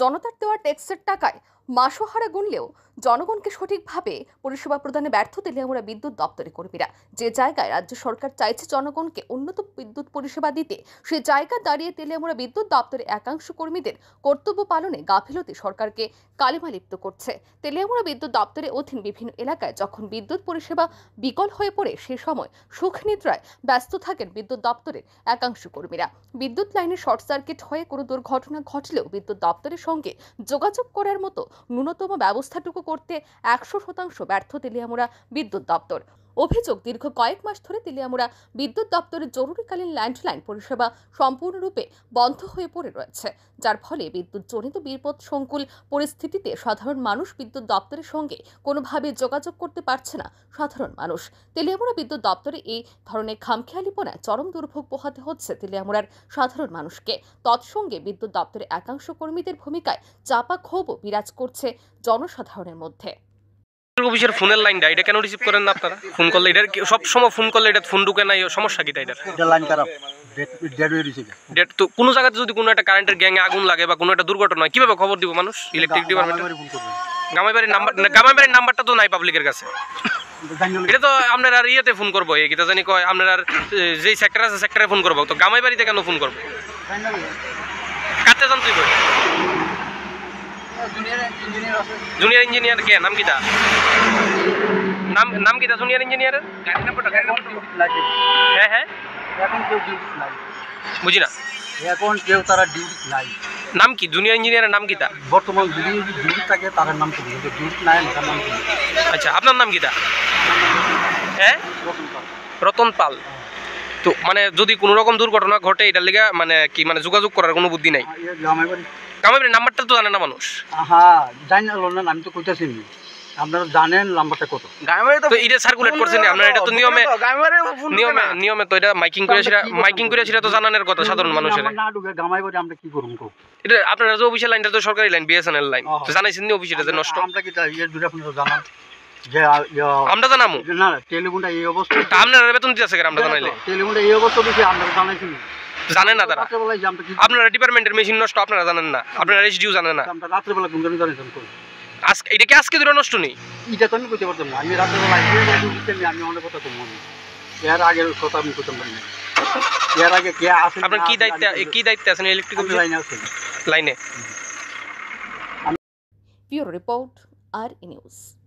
জনতার দেওয়া ট্যাক্সের টাকায় মাসোহারা গুনলেও জনগণকে সঠিকভাবে পরিষেবা প্রদানে ব্যর্থ তেলিয়ামুড়া বিদ্যুৎ দপ্তরের কর্মীরা যে জায়গায় রাজ্য সরকার চাইছে জনগণকে উন্নত বিদ্যুৎ পরিষেবা দিতে সে জায়গা দাঁড়িয়ে তেলিয়ামুড়া বিদ্যুৎ দপ্তরের একাংশ কর্মীদের কর্তব্য পালনে গাফিলতি সরকারকে কালিমালিপ্ত করছে তেলিয়ামুড়া বিদ্যুৎ দপ্তরের অধীন বিভিন্ন এলাকায় যখন বিদ্যুৎ পরিষেবা বিকল হয়ে পড়ে সে সময় সুখনিদ্রায় ব্যস্ত থাকেন বিদ্যুৎ দপ্তরের একাংশ কর্মীরা বিদ্যুৎ লাইনে শর্ট সার্কিট হয়ে কোনো দুর্ঘটনা ঘটলেও বিদ্যুৎ দপ্তরের সঙ্গে যোগাযোগ করার মতো ন্যূনতম ব্যবস্থাটুকু করতে একশো শতাংশ ব্যর্থ তেলিয়ামোড়া বিদ্যুৎ দপ্তর অভিযোগ দীর্ঘ কয়েক মাস ধরে তেলিয়ামোড়া বিদ্যুৎ দপ্তরের জরুরিকালীন ল্যান্ডলাইন পরিষেবা সম্পূর্ণরূপে বন্ধ হয়ে পড়ে রয়েছে যার ফলে বিদ্যুৎ জনিত বিপদ সংকুল পরিস্থিতিতে সাধারণ মানুষ বিদ্যুৎ দপ্তরের সঙ্গে কোনোভাবে যোগাযোগ করতে পারছে না সাধারণ মানুষ তেলিয়ামুড়া বিদ্যুৎ দপ্তরে এই ধরনের খামখেয়ালিপনায় চরম দুর্ভোগ পোহাতে হচ্ছে তেলিয়ামুড়ার সাধারণ মানুষকে তৎসঙ্গে বিদ্যুৎ দপ্তরের একাংশ কর্মীদের ভূমিকায় চাপা ক্ষোভও বিরাজ করছে জনসাধারণের মধ্যে অফিসের ফোনের লাইনটা এটা কেন রিসিভ করেন না আপনারা ফোন করলে এটার সব সময় ফোন করলে এটা ফোন ঢুকে নাই সমস্যা লাইন খারাপ জায়গাতে যদি কোনো একটা কারেন্টের গ্যাংয়ে আগুন লাগে বা কোনো একটা দুর্ঘটনা খবর দিব মানুষ ইলেকট্রিক ডিপার্টমেন্ট গামাইবাড়ির নাম্বার গামাইবাড়ির নাম্বারটা তো নাই পাবলিকের কাছে এটা তো আপনারা আর ইয়েতে ফোন করবো এটা জানি কয় আপনার আর যেই সেক্টর আছে সেক্টরে ফোন করবো তো গামাইবাড়িতে কেন ফোন করবো কাটতে জুনিয়র ইঞ্জিনিয়ার কে নাম কিতা নাম নাম কিতা জুনিয়র ইঞ্জিনিয়ারের হ্যাঁ হ্যাঁ এখন কেউ ডিউটি নাই বুঝি না এখন কেউ তারা ডিউটি নাই নাম কি জুনিয়র ইঞ্জিনিয়ারের নাম কিতা বর্তমান ডিউটি ডিউটি থাকে তার নাম কি ডিউটি নাই তার নাম কি আচ্ছা আপনার নাম কিতা হ্যাঁ রতন পাল তো মানে যদি কোনো রকম দুর্ঘটনা ঘটে এটার লিগে মানে কি মানে যোগাযোগ করার কোনো বুদ্ধি নাই কামাবেন নাম্বারটা তো জানে না মানুষ হ্যাঁ জানি না আমি তো কইতাছি আপনারা জানেন নাম্বারটা কত গায়মারে তো এটা সার্কুলেট করছেন আপনারা এটা তো নিয়মে গায়মারে নিয়মে নিয়মে তো এটা মাইকিং করে সেটা মাইকিং করে সেটা তো জানানোর কথা সাধারণ মানুষের না ঢুকে গামাই করে আমরা কি করব কো এটা আপনারা যে অফিসিয়াল লাইনটা তো সরকারি লাইন বিএসএনএল লাইন তো জানাইছেন নি অফিসে যে নষ্ট আমরা কি এর দূরে আপনারা জানান যে ইয়ে, আমরা জানামু না টেলিফোনটা এই অবস্থা আপনারা বেতন দিতেছে আমরা জানাইলে টেলিফোনটা এই অবস্থা দেখি আমরা জানাইছি জানেন না তারা আপনারা ডিপার্টমেন্টের মেশিন নষ্ট আপনারা জানেন না আপনারা রেসডিউ জানেন না রাত্রেবেলা কোন জানি জানেন আজকে এটা কি আজকে দুটো নষ্ট নেই এটা তো আমি কইতে পারতাম না আমি রাত্রেবেলা আমি অনেক কথা তো মনে এর আগে কথা আমি কইতাম না এর আগে কে আসেন আপনার কি দায়িত্ব কি দায়িত্ব আছেন ইলেকট্রিক অফিসে লাইনে আছেন লাইনে ব্যুরো রিপোর্ট আর নিউজ